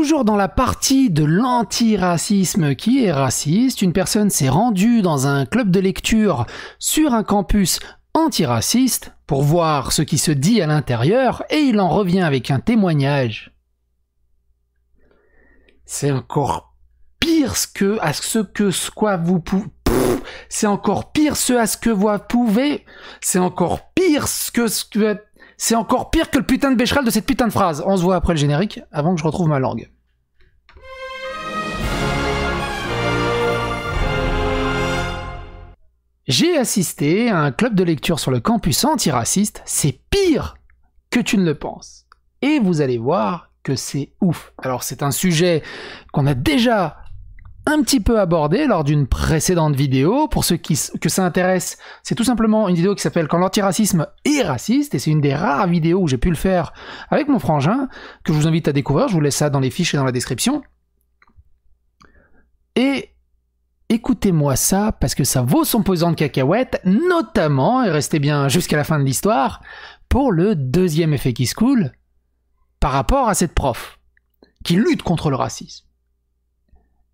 toujours dans la partie de l'antiracisme qui est raciste, une personne s'est rendue dans un club de lecture sur un campus antiraciste pour voir ce qui se dit à l'intérieur et il en revient avec un témoignage. C'est encore pire ce que à ce que ce quoi vous pouvez c'est encore pire ce à ce que vous pouvez, c'est encore pire ce que ce que c'est encore pire que le putain de bécherel de cette putain de phrase. On se voit après le générique, avant que je retrouve ma langue. J'ai assisté à un club de lecture sur le campus antiraciste, c'est pire que tu ne le penses. Et vous allez voir que c'est ouf. Alors c'est un sujet qu'on a déjà un petit peu abordé lors d'une précédente vidéo. Pour ceux qui, que ça intéresse, c'est tout simplement une vidéo qui s'appelle Quand l'antiracisme est raciste, et c'est une des rares vidéos où j'ai pu le faire avec mon frangin, que je vous invite à découvrir, je vous laisse ça dans les fiches et dans la description. Et écoutez-moi ça, parce que ça vaut son pesant de cacahuètes, notamment, et restez bien jusqu'à la fin de l'histoire, pour le deuxième effet qui se coule, par rapport à cette prof, qui lutte contre le racisme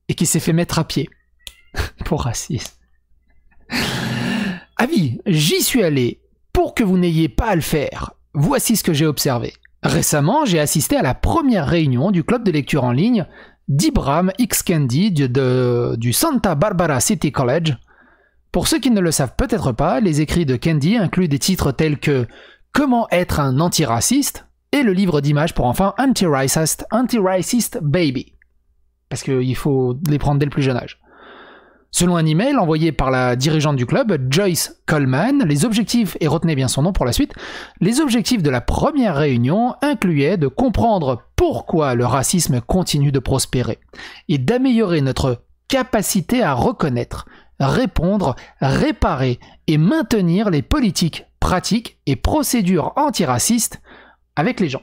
et qui s'est fait mettre à pied pour raciste Avis, ah j'y suis allé pour que vous n'ayez pas à le faire. Voici ce que j'ai observé. Récemment, j'ai assisté à la première réunion du club de lecture en ligne d'Ibrahim X. Candy du Santa Barbara City College. Pour ceux qui ne le savent peut-être pas, les écrits de Candy incluent des titres tels que Comment être un antiraciste et le livre d'images pour enfants Anti-Racist, Anti-Racist Baby parce qu'il faut les prendre dès le plus jeune âge. Selon un email envoyé par la dirigeante du club, Joyce Coleman, les objectifs, et retenez bien son nom pour la suite, les objectifs de la première réunion incluaient de comprendre pourquoi le racisme continue de prospérer et d'améliorer notre capacité à reconnaître, répondre, réparer et maintenir les politiques, pratiques et procédures antiracistes avec les gens.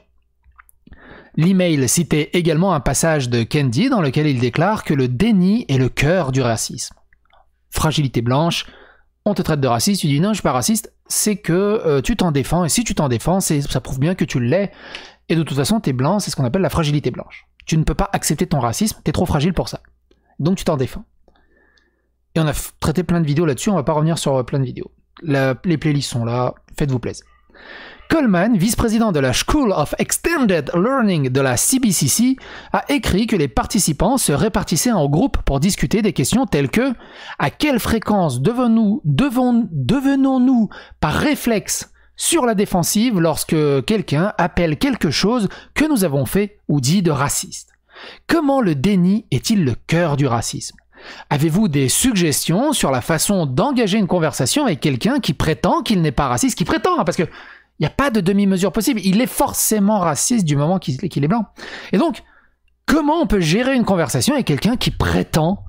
L'email citait également un passage de Kendi dans lequel il déclare que le déni est le cœur du racisme. Fragilité blanche, on te traite de raciste, tu dis non, je suis pas raciste, c'est que euh, tu t'en défends, et si tu t'en défends, ça prouve bien que tu l'es, et de toute façon, tu es blanc, c'est ce qu'on appelle la fragilité blanche. Tu ne peux pas accepter ton racisme, t'es es trop fragile pour ça. Donc tu t'en défends. Et on a traité plein de vidéos là-dessus, on va pas revenir sur euh, plein de vidéos. les playlists sont là, faites-vous plaisir. Coleman, vice-président de la School of Extended Learning de la CBCC, a écrit que les participants se répartissaient en groupes pour discuter des questions telles que à quelle fréquence devons, nous devons devenons nous par réflexe sur la défensive lorsque quelqu'un appelle quelque chose que nous avons fait ou dit de raciste Comment le déni est-il le cœur du racisme Avez-vous des suggestions sur la façon d'engager une conversation avec quelqu'un qui prétend qu'il n'est pas raciste, qui prétend, hein, parce que il n'y a pas de demi-mesure possible. Il est forcément raciste du moment qu'il est blanc. Et donc, comment on peut gérer une conversation avec quelqu'un qui prétend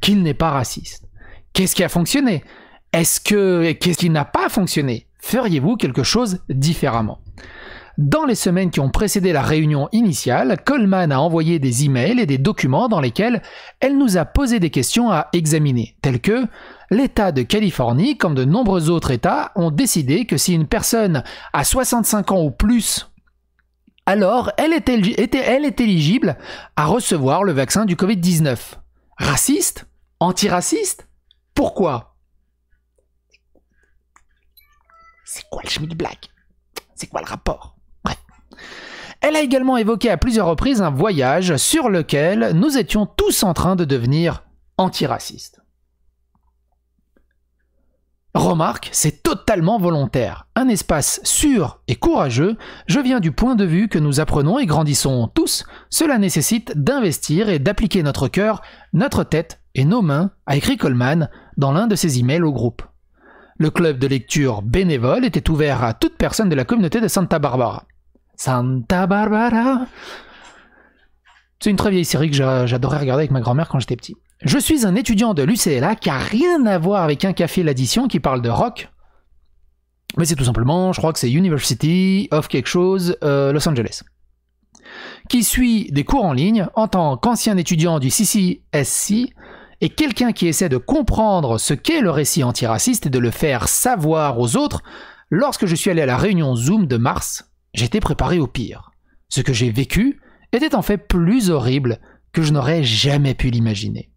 qu'il n'est pas raciste Qu'est-ce qui a fonctionné Est-ce que qu'est-ce qui n'a pas fonctionné Feriez-vous quelque chose différemment dans les semaines qui ont précédé la réunion initiale, Coleman a envoyé des emails et des documents dans lesquels elle nous a posé des questions à examiner, telles que l'État de Californie, comme de nombreux autres États, ont décidé que si une personne a 65 ans ou plus alors elle est, éligible à recevoir le vaccin du Covid-19. Raciste Antiraciste Pourquoi C'est quoi le chemin C'est quoi le rapport elle a également évoqué à plusieurs reprises un voyage sur lequel nous étions tous en train de devenir antiracistes. Remarque, c'est totalement volontaire. Un espace sûr et courageux, je viens du point de vue que nous apprenons et grandissons tous, cela nécessite d'investir et d'appliquer notre cœur, notre tête et nos mains, a écrit Coleman dans l'un de ses emails au groupe. Le club de lecture bénévole était ouvert à toute personne de la communauté de Santa Barbara. Santa Barbara. C'est une très vieille série que j'adorais regarder avec ma grand-mère quand j'étais petit. Je suis un étudiant de l'UCLA qui a rien à voir avec un café l'addition qui parle de rock. Mais c'est tout simplement, je crois que c'est University of quelque chose, euh, Los Angeles. Qui suit des cours en ligne en tant qu'ancien étudiant du CCSC et quelqu'un qui essaie de comprendre ce qu'est le récit antiraciste et de le faire savoir aux autres lorsque je suis allé à la réunion Zoom de mars J'étais préparé au pire. Ce que j'ai vécu était en fait plus horrible que je n'aurais jamais pu l'imaginer.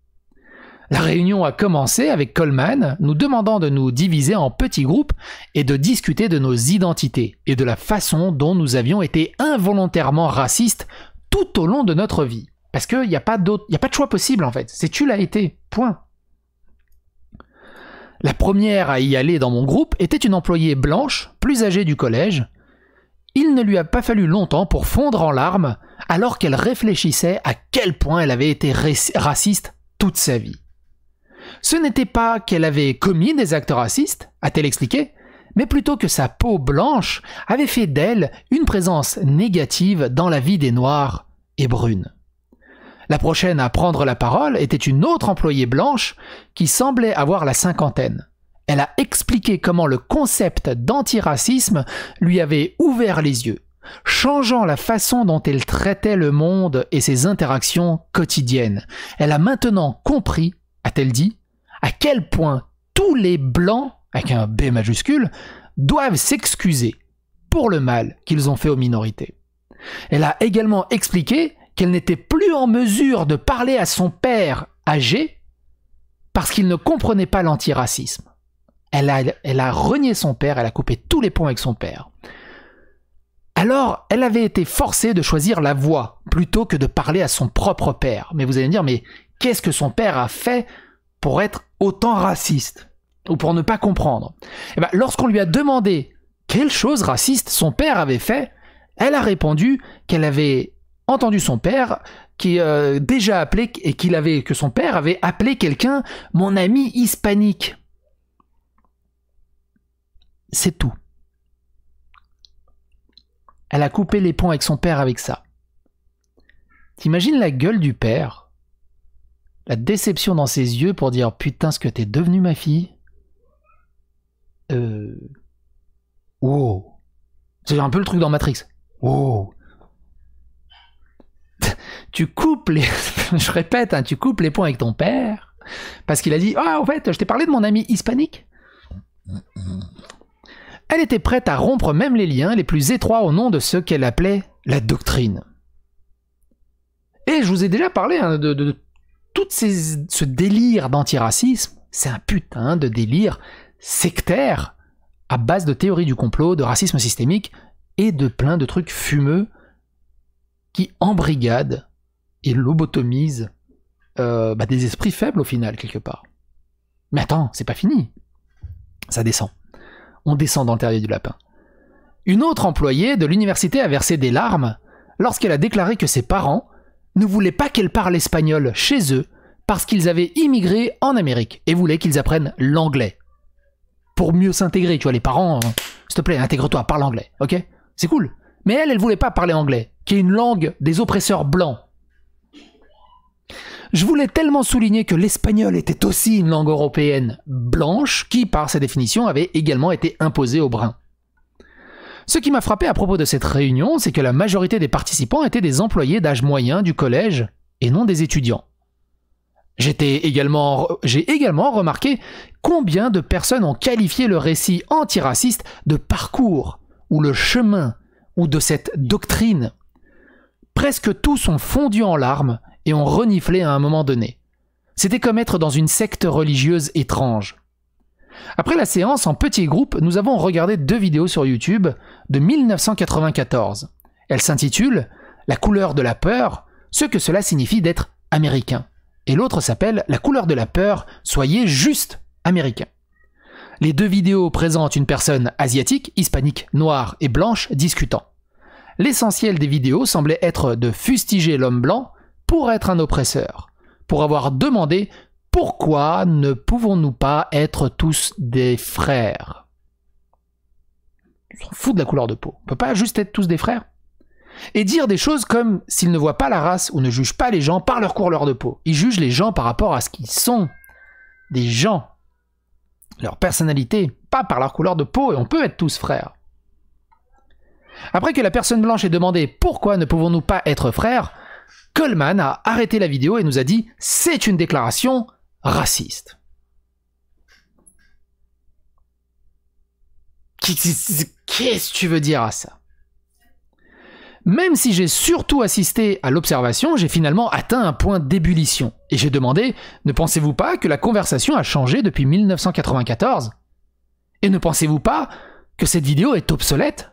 La réunion a commencé avec Coleman nous demandant de nous diviser en petits groupes et de discuter de nos identités et de la façon dont nous avions été involontairement racistes tout au long de notre vie. Parce qu'il n'y a, pas a pas de choix possible en fait. C'est tu l'as été. Point. La première à y aller dans mon groupe était une employée blanche, plus âgée du collège, il ne lui a pas fallu longtemps pour fondre en larmes alors qu'elle réfléchissait à quel point elle avait été raciste toute sa vie. Ce n'était pas qu'elle avait commis des actes racistes, a-t-elle expliqué, mais plutôt que sa peau blanche avait fait d'elle une présence négative dans la vie des Noirs et brunes. La prochaine à prendre la parole était une autre employée blanche qui semblait avoir la cinquantaine. Elle a expliqué comment le concept d'antiracisme lui avait ouvert les yeux, changeant la façon dont elle traitait le monde et ses interactions quotidiennes. Elle a maintenant compris, a-t-elle dit, à quel point tous les blancs, avec un B majuscule, doivent s'excuser pour le mal qu'ils ont fait aux minorités. Elle a également expliqué qu'elle n'était plus en mesure de parler à son père âgé parce qu'il ne comprenait pas l'antiracisme. Elle a, renié son père, elle a coupé tous les ponts avec son père. Alors, elle avait été forcée de choisir la voie plutôt que de parler à son propre père. Mais vous allez me dire, mais qu'est-ce que son père a fait pour être autant raciste ou pour ne pas comprendre eh ben, Lorsqu'on lui a demandé quelle chose raciste son père avait fait, elle a répondu qu'elle avait entendu son père qui euh, déjà appelé et qu'il avait que son père avait appelé quelqu'un mon ami hispanique. C'est tout. Elle a coupé les ponts avec son père avec ça. T'imagines la gueule du père La déception dans ses yeux pour dire Putain, ce que t'es devenue ma fille Euh. Oh C'est un peu le truc dans Matrix. Oh Tu coupes les. je répète, hein, tu coupes les ponts avec ton père parce qu'il a dit Ah, en fait, je t'ai parlé de mon ami hispanique elle était prête à rompre même les liens les plus étroits au nom de ce qu'elle appelait la doctrine. Et je vous ai déjà parlé hein, de, tout ce délire d'antiracisme, c'est un putain de délire sectaire à base de théories du complot, de racisme systémique et de plein de trucs fumeux qui embrigadent et lobotomisent euh, bah, des esprits faibles au final, quelque part. Mais attends, c'est pas fini. Ça descend. On descend dans le terrier du lapin. Une autre employée de l'université a versé des larmes lorsqu'elle a déclaré que ses parents ne voulaient pas qu'elle parle espagnol chez eux parce qu'ils avaient immigré en Amérique et voulaient qu'ils apprennent l'anglais. Pour mieux s'intégrer, tu vois, les parents, hein. s'il te plaît, intègre-toi, parle anglais, ok C'est cool. Mais elle, elle voulait pas parler anglais, qui est une langue des oppresseurs blancs. Je voulais tellement souligner que l'espagnol était aussi une langue européenne blanche qui, par sa définition, avait également été imposée aux bruns. Ce qui m'a frappé à propos de cette réunion, c'est que la majorité des participants étaient des employés d'âge moyen du collège et non des étudiants. j'ai également remarqué combien de personnes ont qualifié le récit antiraciste de parcours ou le chemin ou de cette doctrine. Presque tous ont fondu en larmes et on reniflait à un moment donné. C'était comme être dans une secte religieuse étrange. Après la séance, en petit groupe, nous avons regardé deux vidéos sur YouTube de 1994. Elles s'intitulent La couleur de la peur, ce que cela signifie d'être américain. Et l'autre s'appelle La couleur de la peur, soyez juste américain. Les deux vidéos présentent une personne asiatique, hispanique, noire et blanche discutant. L'essentiel des vidéos semblait être de fustiger l'homme blanc pour être un oppresseur, pour avoir demandé pourquoi ne pouvons-nous pas être tous des frères Ils s'en fout de la couleur de peau. On peut pas juste être tous des frères. Et dire des choses comme s'ils ne voient pas la race ou ne jugent pas les gens par leur couleur de peau. Ils jugent les gens par rapport à ce qu'ils sont. Des gens. Leur personnalité, pas par leur couleur de peau, et on peut être tous frères. Après que la personne blanche ait demandé pourquoi ne pouvons-nous pas être frères, Coleman a arrêté la vidéo et nous a dit c'est une déclaration raciste. Qu'est-ce que tu veux dire à ça Même si j'ai surtout assisté à l'observation, j'ai finalement atteint un point d'ébullition. Et j'ai demandé, ne pensez-vous pas que la conversation a changé depuis 1994 Et ne pensez-vous pas que cette vidéo est obsolète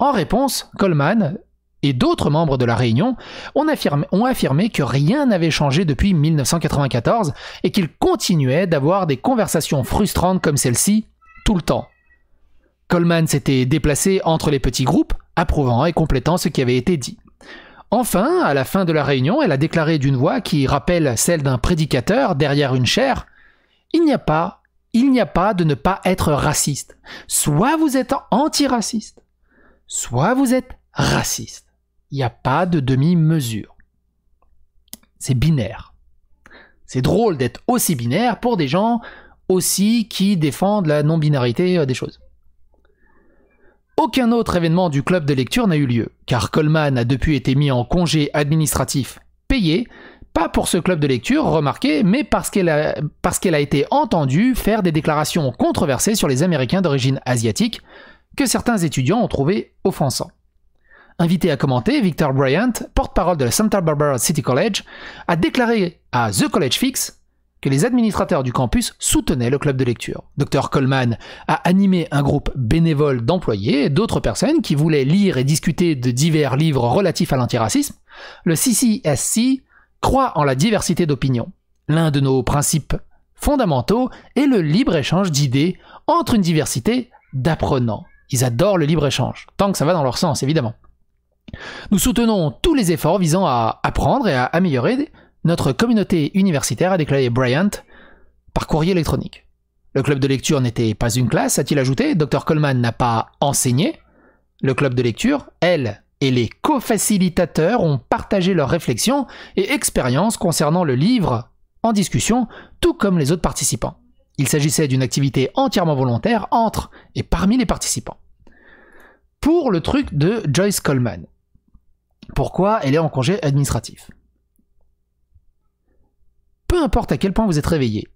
En réponse, Coleman et d'autres membres de la Réunion ont affirmé, que rien n'avait changé depuis 1994 et qu'ils continuaient d'avoir des conversations frustrantes comme celle-ci tout le temps. Coleman s'était déplacé entre les petits groupes, approuvant et complétant ce qui avait été dit. Enfin, à la fin de la réunion, elle a déclaré d'une voix qui rappelle celle d'un prédicateur derrière une chaire Il n'y a pas, il n'y a pas de ne pas être raciste. Soit vous êtes antiraciste, soit vous êtes raciste. Il n'y a pas de demi-mesure. C'est binaire. C'est drôle d'être aussi binaire pour des gens aussi qui défendent la non-binarité euh, des choses. Aucun autre événement du club de lecture n'a eu lieu, car Coleman a depuis été mis en congé administratif payé, pas pour ce club de lecture, remarqué, mais parce qu'elle a, a, été entendue faire des déclarations controversées sur les Américains d'origine asiatique, que certains étudiants ont trouvé offensants invité à commenter, Victor Bryant, porte-parole de la Santa Barbara City College, a déclaré à The College Fix que les administrateurs du campus soutenaient le club de lecture. Dr Coleman a animé un groupe bénévole d'employés et d'autres personnes qui voulaient lire et discuter de divers livres relatifs à l'antiracisme. Le CCSC croit en la diversité d'opinions. L'un de nos principes fondamentaux est le libre-échange d'idées entre une diversité d'apprenants. Ils adorent le libre-échange, tant que ça va dans leur sens, évidemment. Nous soutenons tous les efforts visant à apprendre et à améliorer notre communauté universitaire, a déclaré Bryant par courrier électronique. Le club de lecture n'était pas une classe, a-t-il ajouté. Dr Coleman n'a pas enseigné. Le club de lecture, elle et les co-facilitateurs ont partagé leurs réflexions et expériences concernant le livre en discussion, tout comme les autres participants. Il s'agissait d'une activité entièrement volontaire entre et parmi les participants. Pour le truc de Joyce Coleman, pourquoi elle est en congé administratif Peu importe à quel point vous êtes réveillé,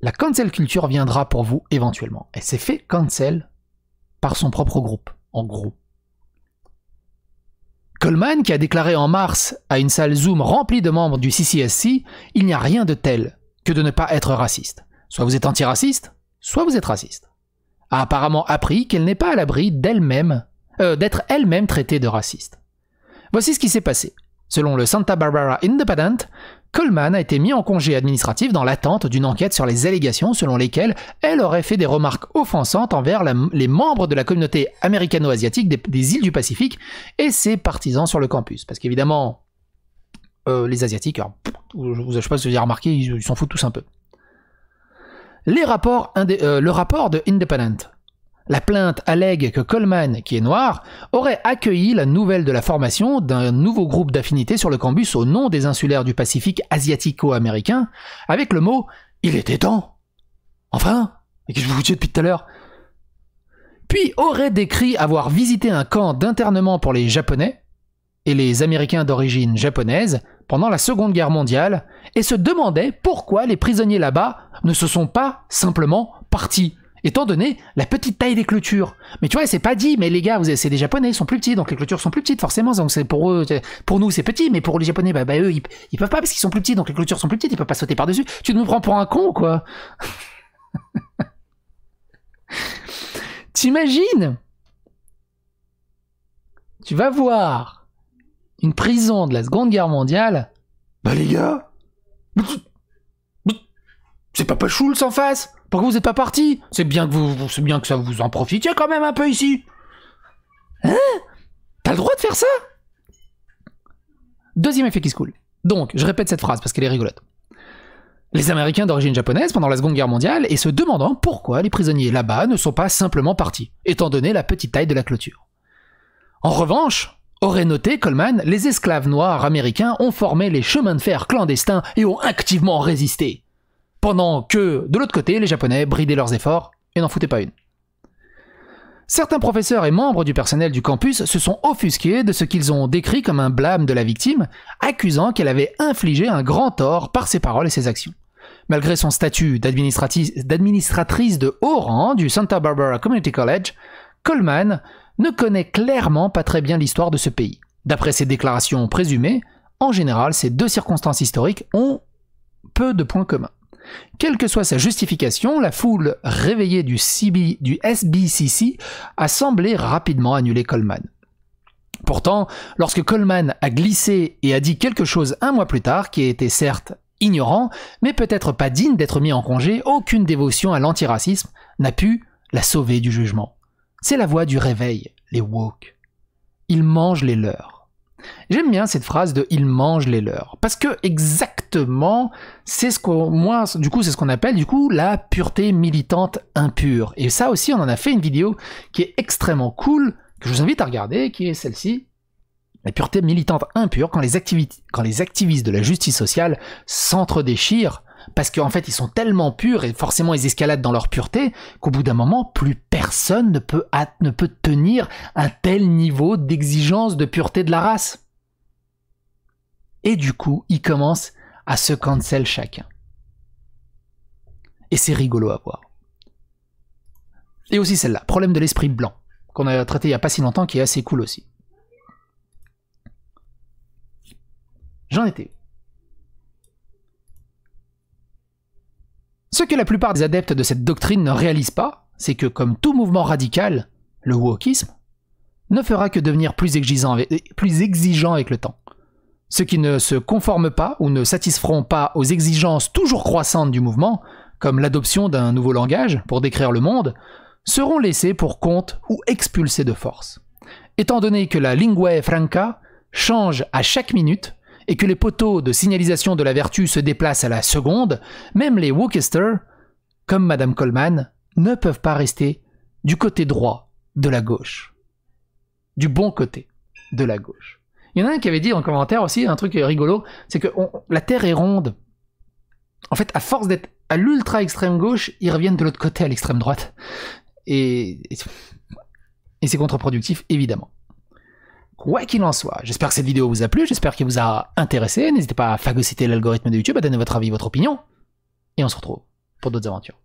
la cancel culture viendra pour vous éventuellement. Elle s'est fait cancel par son propre groupe, en gros. Coleman, qui a déclaré en mars à une salle Zoom remplie de membres du CCSC, il n'y a rien de tel que de ne pas être raciste. Soit vous êtes antiraciste, soit vous êtes raciste. A apparemment appris qu'elle n'est pas à l'abri d'elle-même, euh, d'être elle-même traitée de raciste. Voici ce qui s'est passé. Selon le Santa Barbara Independent, Coleman a été mis en congé administratif dans l'attente d'une enquête sur les allégations selon lesquelles elle aurait fait des remarques offensantes envers les membres de la communauté américano-asiatique des, îles du Pacifique et ses partisans sur le campus. Parce qu'évidemment, euh, les Asiatiques, je ne sais pas si vous avez remarqué, ils s'en foutent tous un peu. Les rapports, euh, le rapport de Independent la plainte allègue que Coleman, qui est noir, aurait accueilli la nouvelle de la formation d'un nouveau groupe d'affinités sur le campus au nom des insulaires du Pacifique asiatico-américain, avec le mot Il était temps Enfin Et que je vous dis depuis tout à l'heure Puis aurait décrit avoir visité un camp d'internement pour les Japonais et les Américains d'origine japonaise pendant la Seconde Guerre mondiale et se demandait pourquoi les prisonniers là-bas ne se sont pas simplement partis étant donné la petite taille des clôtures. Mais tu vois, c'est pas dit, mais les gars, c'est des Japonais, ils sont plus petits, donc les clôtures sont plus petites, forcément. Donc pour eux, pour nous, c'est petit, mais pour les Japonais, bah, bah eux, ils, peuvent pas parce qu'ils sont plus petits, donc les clôtures sont plus petites, ils peuvent pas sauter par-dessus. Tu nous prends pour un con, quoi. T'imagines Tu vas voir une prison de la Seconde Guerre mondiale. Bah les gars C'est Papa Schulz en face pourquoi vous n'êtes pas parti C'est bien que vous, bien que ça vous en profitiez quand même un peu ici. Hein T'as le droit de faire ça Deuxième effet qui se coule. Donc, je répète cette phrase parce qu'elle est rigolote. Les Américains d'origine japonaise pendant la Seconde Guerre mondiale et se demandant pourquoi les prisonniers là-bas ne sont pas simplement partis, étant donné la petite taille de la clôture. En revanche, aurait noté Coleman, les esclaves noirs américains ont formé les chemins de fer clandestins et ont activement résisté. Pendant que, de l'autre côté, les Japonais bridaient leurs efforts et n'en foutaient pas une. Certains professeurs et membres du personnel du campus se sont offusqués de ce qu'ils ont décrit comme un blâme de la victime, accusant qu'elle avait infligé un grand tort par ses paroles et ses actions. Malgré son statut d'administratrice de haut rang du Santa Barbara Community College, Coleman ne connaît clairement pas très bien l'histoire de ce pays. D'après ses déclarations présumées, en général, ces deux circonstances historiques ont peu de points communs. Quelle que soit sa justification, la foule réveillée du, du SBCC a semblé rapidement annuler Coleman. Pourtant, lorsque Coleman a glissé et a dit quelque chose un mois plus tard, qui était certes ignorant, mais peut-être pas digne d'être mis en congé, aucune dévotion à l'antiracisme n'a pu la sauver du jugement. C'est la voix du réveil, les woke. Ils mangent les leurs. J'aime bien cette phrase de ils mangent les leurs parce que exactement c'est ce qu'on du coup c'est ce qu'on appelle du coup la pureté militante impure et ça aussi on en a fait une vidéo qui est extrêmement cool que je vous invite à regarder qui est celle-ci la pureté militante impure quand les, quand les activistes de la justice sociale s'entre-déchirent parce qu'en fait ils sont tellement purs et forcément ils escaladent dans leur pureté qu'au bout d'un moment plus personne ne peut, ne peut tenir un tel niveau d'exigence de pureté de la race. Et du coup ils commencent à se cancel chacun. Et c'est rigolo à voir. Et aussi celle-là, problème de l'esprit blanc, qu'on a traité il n'y a pas si longtemps, qui est assez cool aussi. J'en étais Ce que la plupart des adeptes de cette doctrine ne réalisent pas, c'est que comme tout mouvement radical, le wokisme ne fera que devenir plus exigeant avec, le temps. Ceux qui ne se conforment pas ou ne satisferont pas aux exigences toujours croissantes du mouvement, comme l'adoption d'un nouveau langage pour décrire le monde, seront laissés pour compte ou expulsés de force. Étant donné que la lingua franca change à chaque minute, et que les poteaux de signalisation de la vertu se déplacent à la seconde, même les Wookester, comme Madame Coleman, ne peuvent pas rester du côté droit de la gauche. Du bon côté de la gauche. Il y en a un qui avait dit en commentaire aussi un truc rigolo, c'est que la Terre est ronde. En fait, à force d'être à l'ultra extrême gauche, ils reviennent de l'autre côté à l'extrême droite. et, et c'est contre-productif, évidemment. Quoi qu'il en soit, j'espère que cette vidéo vous a plu, j'espère qu'elle vous a intéressé. N'hésitez pas à fagociter l'algorithme de YouTube, à donner votre avis, votre opinion. Et on se retrouve pour d'autres aventures.